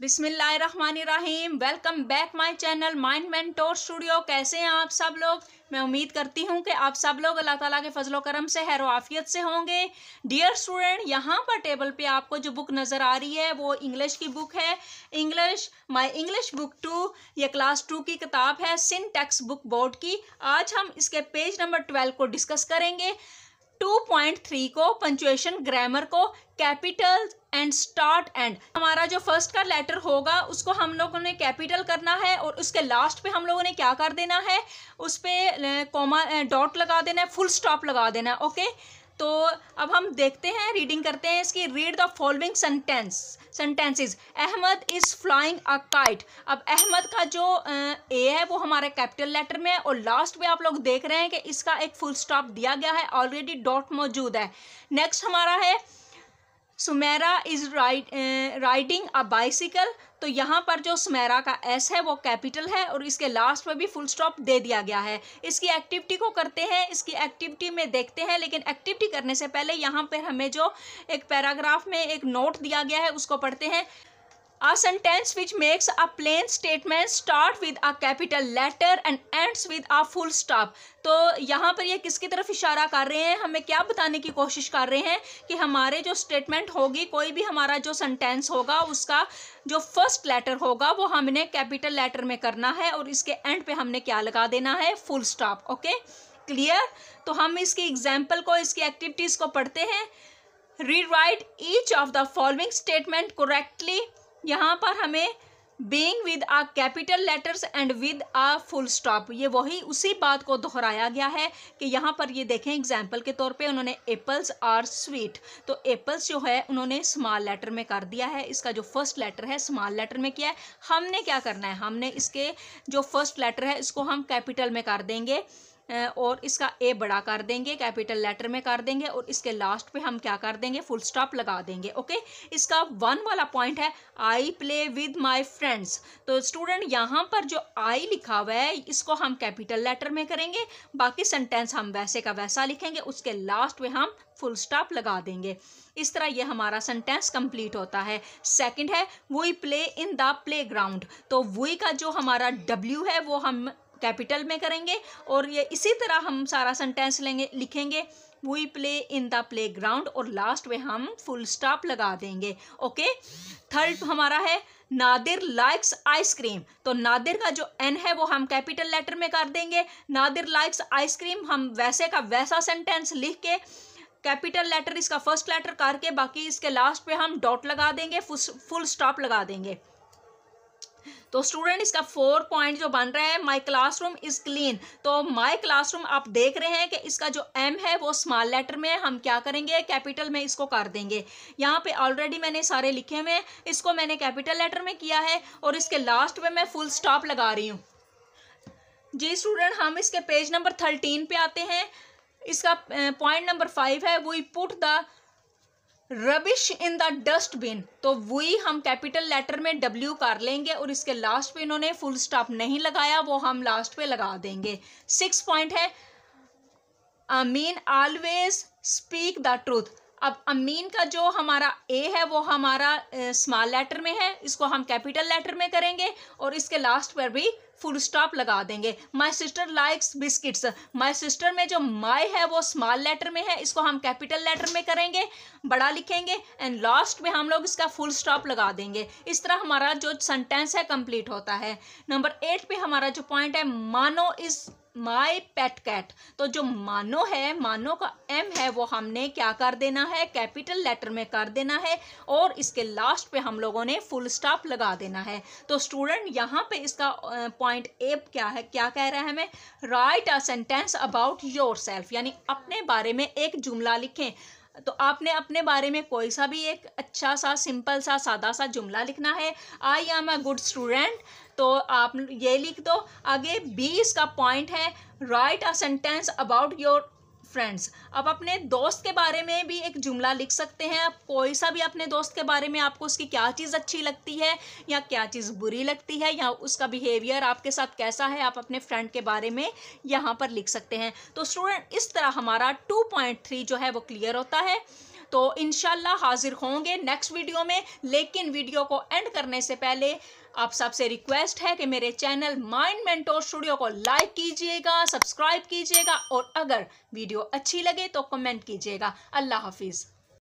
बिसमीम welcome back my channel mind mentor studio कैसे हैं आप सब लोग मैं उम्मीद करती हूं कि आप सब लोग अल्लाह ताला के फजलो करम से हैर आफियत से होंगे डियर स्टूडेंट यहां पर टेबल पे आपको जो बुक नज़र आ रही है वो इंग्लिश की बुक है English my English book two ये क्लास टू की किताब है सिंटेक्स बुक बोर्ड की आज हम इसके पेज नंबर ट्वेल्व को डिस्कस करेंगे 2.3 को पंचुएशन ग्रामर को कैपिटल एंड स्टार्ट एंड हमारा जो फर्स्ट का लेटर होगा उसको हम लोगों ने कैपिटल करना है और उसके लास्ट पे हम लोगों ने क्या कर देना है उस पर कॉमा डॉट लगा देना है फुल स्टॉप लगा देना है ओके तो अब हम देखते हैं रीडिंग करते हैं इसकी read the following sentence sentences Ahmad is flying a kite अब अहमद का जो ए है वो हमारे कैपिटल लेटर में है और लास्ट में आप लोग देख रहे हैं कि इसका एक फुल स्टॉप दिया गया है ऑलरेडी डॉट मौजूद है नेक्स्ट हमारा है Sumaira is right riding a bicycle तो यहाँ पर जो सुमेरा का एस है वो कैपिटल है और इसके लास्ट में भी फुल स्टॉप दे दिया गया है इसकी एक्टिविटी को करते हैं इसकी एक्टिविटी में देखते हैं लेकिन एक्टिविटी करने से पहले यहाँ पर हमें जो एक पैराग्राफ में एक नोट दिया गया है उसको पढ़ते हैं A sentence which makes a plain statement start with a capital letter and ends with a full stop. तो यहाँ पर ये किसकी तरफ इशारा कर रहे हैं हमें क्या बताने की कोशिश कर रहे हैं कि हमारे जो स्टेटमेंट होगी कोई भी हमारा जो सेंटेंस होगा उसका जो फर्स्ट लेटर होगा वो हमने कैपिटल लेटर में करना है और इसके एंड पे हमने क्या लगा देना है फुल स्टॉप ओके क्लियर तो हम इसकी एग्जाम्पल को इसकी एक्टिविटीज़ को पढ़ते हैं write each of the following statement correctly यहाँ पर हमें being with a capital letters and with a full stop ये वही उसी बात को दोहराया गया है कि यहाँ पर ये देखें एग्जाम्पल के तौर पे उन्होंने एप्पल्स आर स्वीट तो एप्पल्स जो है उन्होंने स्मॉल लेटर में कर दिया है इसका जो फर्स्ट लेटर है स्मॉल लेटर में किया है हमने क्या करना है हमने इसके जो फर्स्ट लेटर है इसको हम कैपिटल में कर देंगे और इसका ए बड़ा कर देंगे कैपिटल लेटर में कर देंगे और इसके लास्ट पे हम क्या कर देंगे फुल स्टॉप लगा देंगे ओके इसका वन वाला पॉइंट है I play with my friends तो स्टूडेंट यहाँ पर जो आई लिखा हुआ है इसको हम कैपिटल लेटर में करेंगे बाकी सेंटेंस हम वैसे का वैसा लिखेंगे उसके लास्ट पर हम फुल स्टॉप लगा देंगे इस तरह ये हमारा सेंटेंस कंप्लीट होता है सेकंड है we play in the playground तो वुई का जो हमारा डब्ल्यू है वो हम कैपिटल में करेंगे और ये इसी तरह हम सारा सेंटेंस लेंगे लिखेंगे we play in the playground और लास्ट में हम फुल स्टॉप लगा देंगे ओके थर्ड हमारा है नादिर लाइक्स आइसक्रीम तो नादिर का जो एन है वो हम कैपिटल लेटर में कर देंगे नादिर लाइक्स आइसक्रीम हम वैसे का वैसा सेंटेंस लिख के कैपिटल लेटर इसका फर्स्ट लेटर करके बाकी इसके लास्ट पे हम डॉट लगा देंगे फुल स्टॉप लगा देंगे तो स्टूडेंट इसका फोर पॉइंट जो बन रहा है माय क्लासरूम इज क्लीन तो माय क्लासरूम आप देख रहे हैं कि इसका जो एम है वो स्मॉल लेटर में हम क्या करेंगे कैपिटल में इसको कर देंगे यहाँ पे ऑलरेडी मैंने सारे लिखे हुए हैं इसको मैंने कैपिटल लेटर में किया है और इसके लास्ट में मैं फुल स्टॉप लगा रही हूँ जी स्टूडेंट हम इसके पेज नंबर थर्टीन पे आते हैं इसका पॉइंट नंबर फाइव है we put the rubbish in the dustbin तो वही हम कैपिटल लेटर में डब्ल्यू कर लेंगे और इसके लास्ट पे इन्होंने फुल स्टॉप नहीं लगाया वो हम लास्ट पे लगा देंगे सिक्स पॉइंट है I mean always speak the truth अब अमीन का जो हमारा ए है वो हमारा स्मॉल लेटर में है इसको हम कैपिटल लेटर में करेंगे और इसके लास्ट पर भी फुल स्टॉप लगा देंगे my sister likes biscuits my sister में जो माय है वो स्मॉल लेटर में है इसको हम कैपिटल लेटर में करेंगे बड़ा लिखेंगे एंड लास्ट में हम लोग इसका फुल स्टॉप लगा देंगे इस तरह हमारा जो सेंटेंस है कंप्लीट होता है नंबर एट पे हमारा जो पॉइंट है मानो इज माई पेट कैट तो जो मानो है मानो का एम है वो हमने क्या कर देना है कैपिटल लेटर में कर देना है और इसके लास्ट पे हम लोगों ने फुल स्टॉप लगा देना है तो स्टूडेंट यहाँ पे इसका पॉइंट ए क्या है क्या कह रहा है हमें write a sentence about yourself यानी अपने बारे में एक जुमला लिखें तो आपने अपने बारे में कोई सा भी एक अच्छा सा सिंपल सा सादा सा जुमला लिखना है I am a good student तो आप ये लिख दो आगे बी इसका पॉइंट है write a sentence about your friends अब अपने दोस्त के बारे में भी एक जुमला लिख सकते हैं आप कोई सा भी अपने दोस्त के बारे में आपको उसकी क्या चीज़ अच्छी लगती है या क्या चीज़ बुरी लगती है या उसका बिहेवियर आपके साथ कैसा है आप अपने फ्रेंड के बारे में यहाँ पर लिख सकते हैं तो स्टूडेंट इस तरह हमारा टू पॉइंट थ्री जो है वो क्लियर होता है तो इन हाजिर होंगे नेक्स्ट वीडियो में लेकिन वीडियो को एंड करने से पहले आप सबसे रिक्वेस्ट है कि मेरे चैनल माइंड मेंटोर स्टूडियो को लाइक कीजिएगा सब्सक्राइब कीजिएगा और अगर वीडियो अच्छी लगे तो कमेंट कीजिएगा अल्लाह हाफिज़